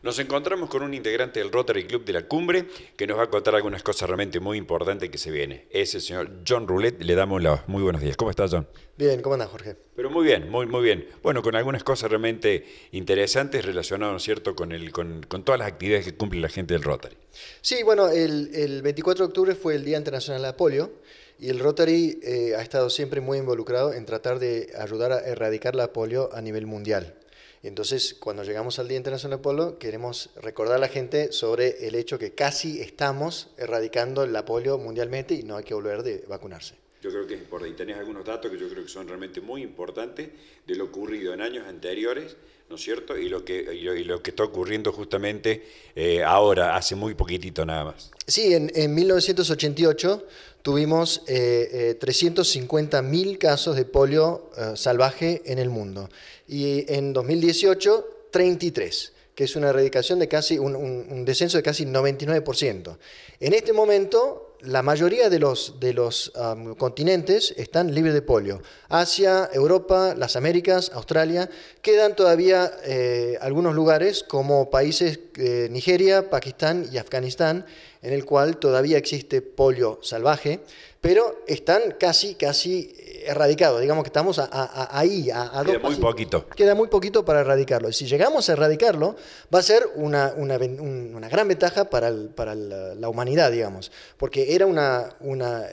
Nos encontramos con un integrante del Rotary Club de la Cumbre que nos va a contar algunas cosas realmente muy importantes que se viene. Es el señor John Roulette, le damos las muy buenos días. ¿Cómo estás, John? Bien, ¿cómo andas, Jorge? Pero muy bien, muy, muy bien. Bueno, con algunas cosas realmente interesantes relacionadas, cierto?, con, el, con, todas las actividades que cumple la gente del Rotary. Sí, bueno, el, 24 de octubre fue el Día Internacional de la Polio. Y el Rotary eh, ha estado siempre muy involucrado en tratar de ayudar a erradicar la polio a nivel mundial. Entonces, cuando llegamos al Día Internacional del Polio, queremos recordar a la gente sobre el hecho que casi estamos erradicando la polio mundialmente y no hay que volver de vacunarse. Yo creo que es importante. tenés algunos datos que yo creo que son realmente muy importantes de lo ocurrido en años anteriores, ¿no es cierto? Y lo que, y lo, que está ocurriendo justamente eh, ahora, hace muy poquitito nada más. Sí, en, 1988 tuvimos eh, 350.000 eh, casos de polio eh, salvaje en el mundo. Y en 2018, 33 que es una erradicación de casi, un, un descenso de casi 99%. En este momento la mayoría de los, de los um, continentes están libres de polio. Asia, Europa, las Américas, Australia. Quedan todavía eh, algunos lugares como países eh, Nigeria, Pakistán y Afganistán, en el cual todavía existe polio salvaje, pero están casi, casi erradicado. Digamos que estamos a, ahí, a, dos Queda muy poquito. Queda muy poquito para erradicarlo. Y si llegamos a erradicarlo, va a ser una, gran ventaja para, la, humanidad, digamos. Porque era una,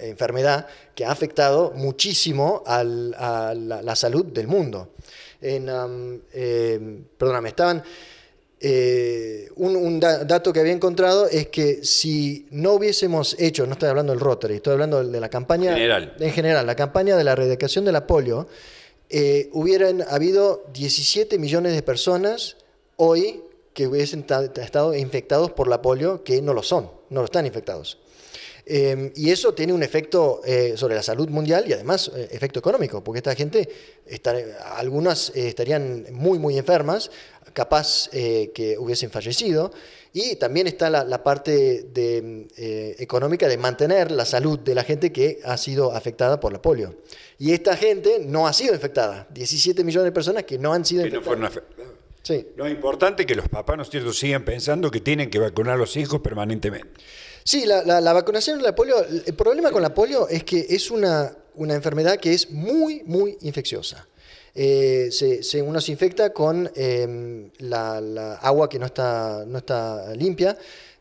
enfermedad que ha afectado muchísimo a la, salud del mundo. En, eh, perdóname, estaban... Eh, un, dato que había encontrado es que si no hubiésemos hecho, no estoy hablando del Rotary, estoy hablando de la campaña en general, la campaña de la erradicación de la polio, eh, hubieran habido 17 millones de personas hoy que hubiesen estado infectados por la polio, que no lo son, no lo están infectados. Em, y eso tiene un efecto eh, sobre la salud mundial y además eh, efecto económico, porque esta gente, algunas estarían muy, muy enfermas, capaz eh, que hubiesen fallecido. Y también está la, parte eh, económica de mantener la salud de la gente que ha sido afectada por la polio. Y esta gente no ha sido infectada. 17 millones de personas que no han sido infectadas. No Lo importante es que los papás, ¿no cierto?, sigan pensando que tienen que vacunar a los hijos permanentemente. Sí, la, vacunación de la polio, el problema con la polio es que es una, una enfermedad que es muy, muy infecciosa. Eh, se, uno se infecta con em, la, agua que no está, no está limpia.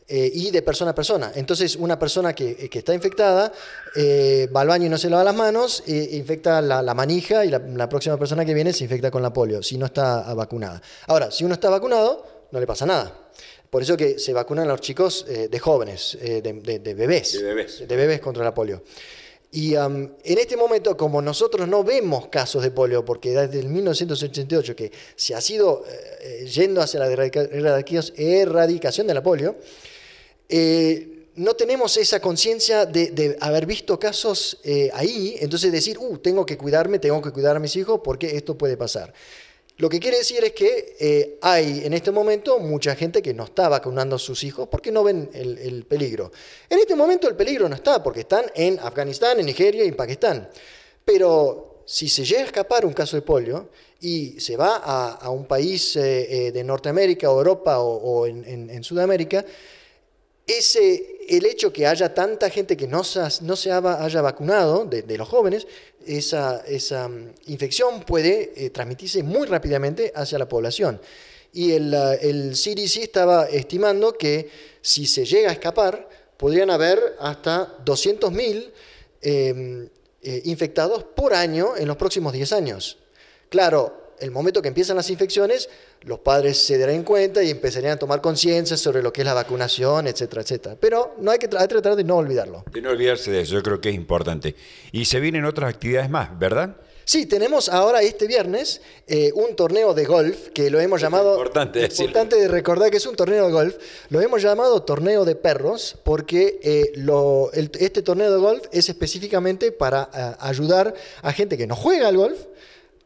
Eh, y de persona a persona. Entonces, una persona que, eh, está infectada va al baño y no se lava las manos, infecta la, manija y la, próxima persona que viene se infecta con la polio, si no está vacunada. Ahora, si uno está vacunado, no le pasa nada. Por eso que se vacunan a los chicos de jóvenes, bebés, de, bebés. De bebés contra la polio. Y en este momento, como nosotros no vemos casos de polio, porque desde el 1988 que se ha sido eh, eh, yendo hacia la erradicación de la polio, eh, no tenemos esa conciencia de, haber visto casos ahí, entonces decir, uh, tengo que cuidarme, tengo que cuidar a mis hijos porque esto puede pasar. Lo que quiere decir es que eh, hay en este momento mucha gente que no está vacunando a sus hijos porque no ven el, peligro. En este momento el peligro no está porque están en Afganistán, en Nigeria y en Pakistán. Pero si se llega a escapar un caso de polio y se va a, un país eh, eh, de Norteamérica o Europa o, en Sudamérica, ese, el hecho que haya tanta gente que no, se haya vacunado de, los jóvenes, esa, mm, infección puede eh, transmitirse muy rápidamente hacia la población. Y el, CDC estaba estimando que si se llega a escapar, podrían haber hasta 200.000 em, eh, infectados por año en los próximos 10 años. Claro, el momento que empiezan las infecciones, los padres se darán cuenta y empezarán a tomar conciencia sobre lo que es la vacunación, etcétera, etcétera. Pero no hay que tratar de no olvidarlo. De no olvidarse de eso, yo creo que es importante. Y se vienen otras actividades más, ¿verdad? Sí, tenemos ahora este viernes eh, un torneo de golf que lo hemos llamado. importante, decirlo. importante de recordar que es un torneo de golf. Lo hemos llamado torneo de perros porque eh, este torneo de golf es específicamente para eh, ayudar a gente que no juega al golf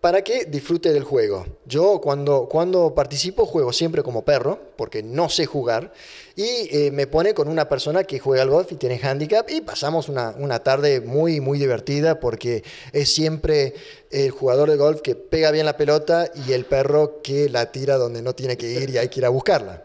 para que disfrute del juego. Yo cuando, cuando participo juego siempre como perro, porque no sé jugar, y eh, me pone con una persona que juega al golf y tiene handicap, y pasamos una, tarde muy, muy divertida, porque es siempre el jugador de golf que pega bien la pelota y el perro que la tira donde no tiene que ir y hay que ir a buscarla.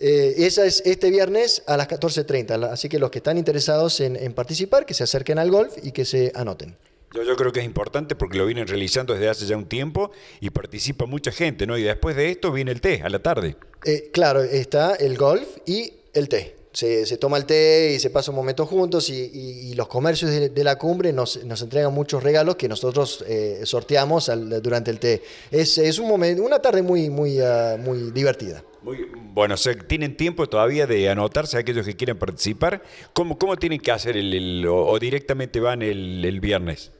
Eh, esa es este viernes a las 14.30, así que los que están interesados en participar, que se acerquen al golf y que se anoten. Yo, creo que es importante porque lo vienen realizando desde hace ya un tiempo y participa mucha gente, ¿no? Y después de esto viene el té a la tarde. Eh, claro, está el golf y el té. Se, toma el té y se pasa un momento juntos y, los comercios de, la cumbre nos, entregan muchos regalos que nosotros eh, sorteamos durante el té. Es, es un momento, una tarde muy, muy, ah, muy divertida. bueno, se tienen tiempo todavía de anotarse aquellos que quieren participar. ¿Cómo, cómo tienen que hacer el, o, directamente van el viernes?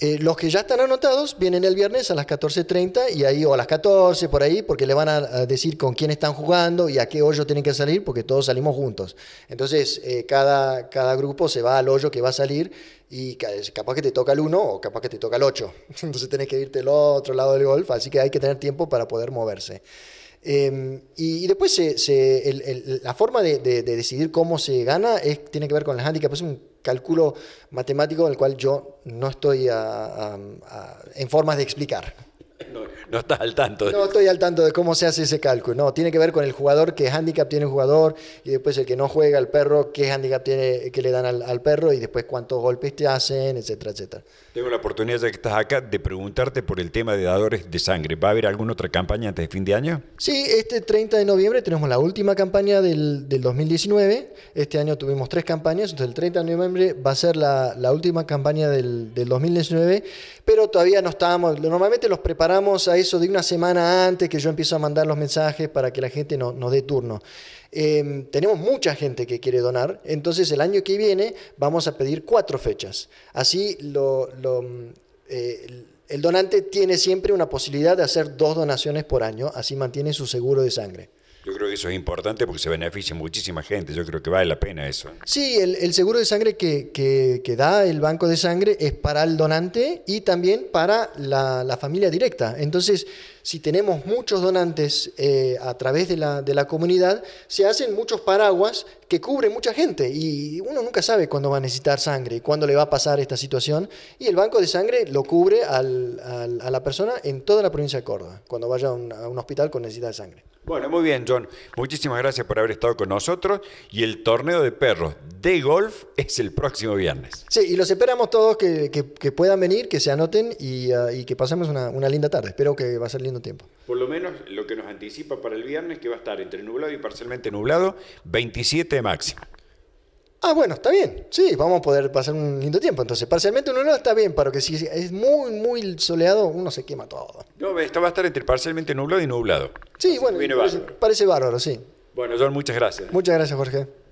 Eh, los que ya están anotados vienen el viernes a las 14.30 y ahí, o a las 14 por ahí, porque le van a, decir con quién están jugando y a qué hoyo tienen que salir, porque todos salimos juntos. Entonces, eh, cada, cada grupo se va al hoyo que va a salir y capaz que te toca el 1 o capaz que te toca el 8. Entonces tenés que irte al otro lado del golf, así que hay que tener tiempo para poder moverse. Em, y, después la forma de, decidir cómo se gana es, tiene que ver con el handicap cálculo matemático del cual yo no estoy en formas de explicar. No, estás al tanto. No estoy al tanto de cómo se hace ese cálculo. No, tiene que ver con el jugador, qué handicap tiene el jugador, y después el que no juega al perro, qué handicap tiene, que le dan al, perro, y después cuántos golpes te hacen, etcétera, etcétera. Tengo la oportunidad, ya que estás acá, de preguntarte por el tema de dadores de sangre. ¿Va a haber alguna otra campaña antes de fin de año? Sí, este 30 de noviembre tenemos la última campaña del, 2019. Este año tuvimos tres campañas, entonces el 30 de noviembre va a ser la, última campaña del, del 2019, pero todavía no estábamos, normalmente los preparamos a eso de una semana antes que yo empiezo a mandar los mensajes para que la gente no, nos dé turno. Em, tenemos mucha gente que quiere donar, entonces el año que viene vamos a pedir cuatro fechas. Así lo, mm, eh, el donante tiene siempre una posibilidad de hacer dos donaciones por año, así mantiene su seguro de sangre. Yo creo que eso es importante porque se beneficia muchísima gente. Yo creo que vale la pena eso. Sí, el, el seguro de sangre que, que, da el banco de sangre es para el donante y también para la, la familia directa. Entonces, si tenemos muchos donantes eh, a través de la, comunidad, se hacen muchos paraguas que cubren mucha gente y uno nunca sabe cuándo va a necesitar sangre y cuándo le va a pasar esta situación. Y el banco de sangre lo cubre a la persona en toda la provincia de Córdoba, cuando vaya a un, hospital con necesidad de sangre. Bueno, muy bien, John. Muchísimas gracias por haber estado con nosotros. Y el torneo de perros de golf es el próximo viernes. Sí, y los esperamos todos que, puedan venir, que se anoten ah, y, que pasemos una, una linda tarde. Espero que va a ser lindo tiempo. Por lo menos lo que nos anticipa para el viernes que va a estar entre nublado y parcialmente nublado, 27 de máximo. Ah, bueno, está bien. Sí, vamos a poder pasar un lindo tiempo. Entonces, parcialmente nublado está bien, pero que si es muy, muy soleado, uno se quema todo. No, esto va a estar entre parcialmente nublado y nublado. Sí, bueno, parece, parece bárbaro, sí. Bueno, John, muchas gracias. Muchas gracias, Jorge.